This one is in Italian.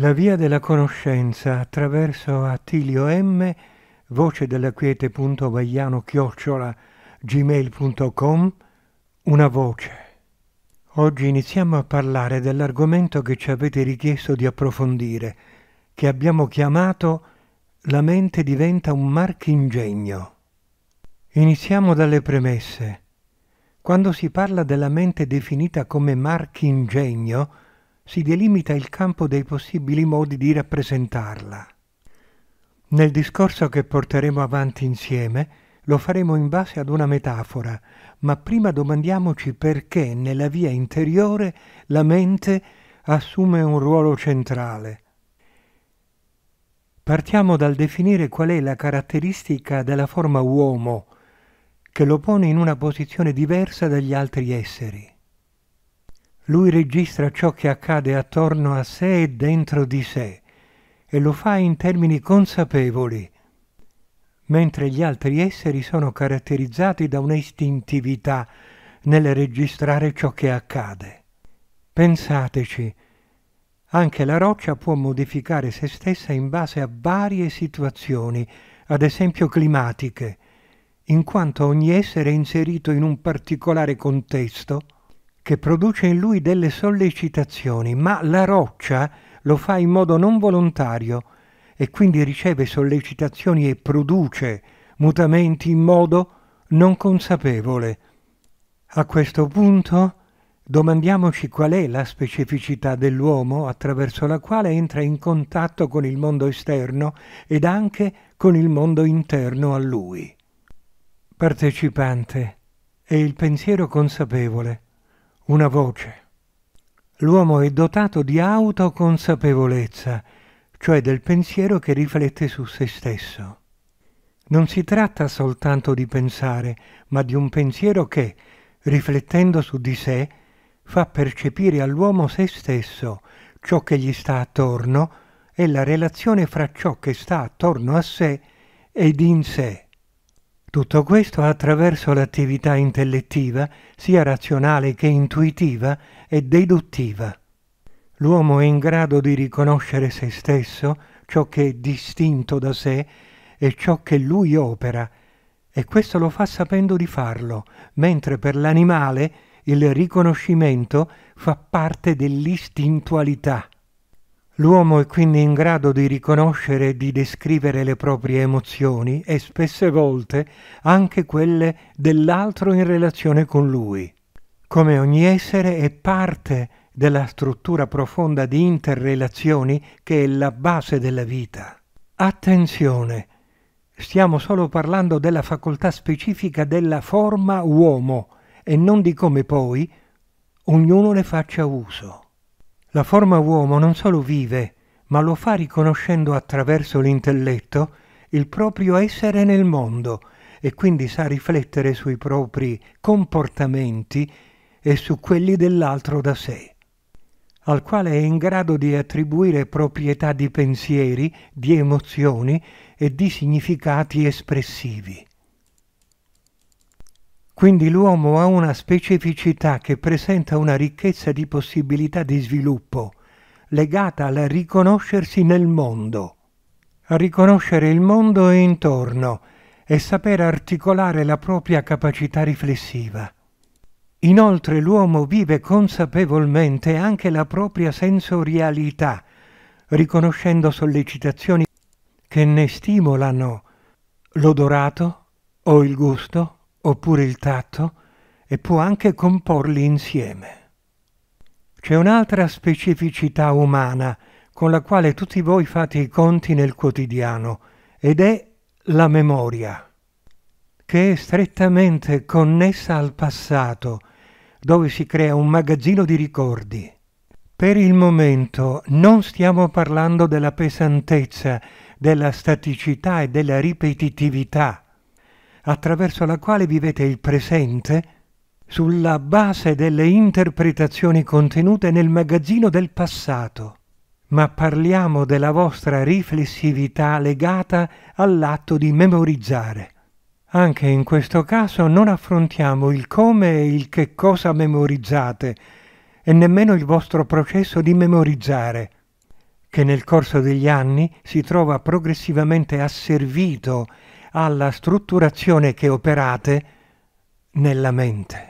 La via della conoscenza attraverso Attilio M, voce della quiete.vagliano chiocciola gmail.com, una voce. Oggi iniziamo a parlare dell'argomento che ci avete richiesto di approfondire, che abbiamo chiamato La mente diventa un marchingegno. Iniziamo dalle premesse. Quando si parla della mente definita come marchingegno, si delimita il campo dei possibili modi di rappresentarla. Nel discorso che porteremo avanti insieme lo faremo in base ad una metafora, ma prima domandiamoci perché nella via interiore la mente assume un ruolo centrale. Partiamo dal definire qual è la caratteristica della forma uomo che lo pone in una posizione diversa dagli altri esseri. Lui registra ciò che accade attorno a sé e dentro di sé e lo fa in termini consapevoli, mentre gli altri esseri sono caratterizzati da un'istintività nel registrare ciò che accade. Pensateci, anche la roccia può modificare se stessa in base a varie situazioni, ad esempio climatiche, in quanto ogni essere è inserito in un particolare contesto che produce in lui delle sollecitazioni, ma la roccia lo fa in modo non volontario e quindi riceve sollecitazioni e produce mutamenti in modo non consapevole. A questo punto domandiamoci qual è la specificità dell'uomo attraverso la quale entra in contatto con il mondo esterno ed anche con il mondo interno a lui. Partecipante è il pensiero consapevole una voce. L'uomo è dotato di autoconsapevolezza, cioè del pensiero che riflette su se stesso. Non si tratta soltanto di pensare, ma di un pensiero che, riflettendo su di sé, fa percepire all'uomo se stesso, ciò che gli sta attorno e la relazione fra ciò che sta attorno a sé ed in sé. Tutto questo attraverso l'attività intellettiva, sia razionale che intuitiva e deduttiva. L'uomo è in grado di riconoscere se stesso, ciò che è distinto da sé e ciò che lui opera, e questo lo fa sapendo di farlo, mentre per l'animale il riconoscimento fa parte dell'istintualità. L'uomo è quindi in grado di riconoscere e di descrivere le proprie emozioni e spesse volte anche quelle dell'altro in relazione con lui. Come ogni essere è parte della struttura profonda di interrelazioni che è la base della vita. Attenzione, stiamo solo parlando della facoltà specifica della forma uomo e non di come poi ognuno ne faccia uso. La forma uomo non solo vive, ma lo fa riconoscendo attraverso l'intelletto il proprio essere nel mondo e quindi sa riflettere sui propri comportamenti e su quelli dell'altro da sé, al quale è in grado di attribuire proprietà di pensieri, di emozioni e di significati espressivi. Quindi l'uomo ha una specificità che presenta una ricchezza di possibilità di sviluppo legata al riconoscersi nel mondo, a riconoscere il mondo e intorno e saper articolare la propria capacità riflessiva. Inoltre l'uomo vive consapevolmente anche la propria sensorialità, riconoscendo sollecitazioni che ne stimolano l'odorato o il gusto oppure il tatto e può anche comporli insieme. C'è un'altra specificità umana con la quale tutti voi fate i conti nel quotidiano ed è la memoria, che è strettamente connessa al passato, dove si crea un magazzino di ricordi. Per il momento non stiamo parlando della pesantezza, della staticità e della ripetitività attraverso la quale vivete il presente sulla base delle interpretazioni contenute nel magazzino del passato, ma parliamo della vostra riflessività legata all'atto di memorizzare. Anche in questo caso non affrontiamo il come e il che cosa memorizzate e nemmeno il vostro processo di memorizzare, che nel corso degli anni si trova progressivamente asservito alla strutturazione che operate nella mente.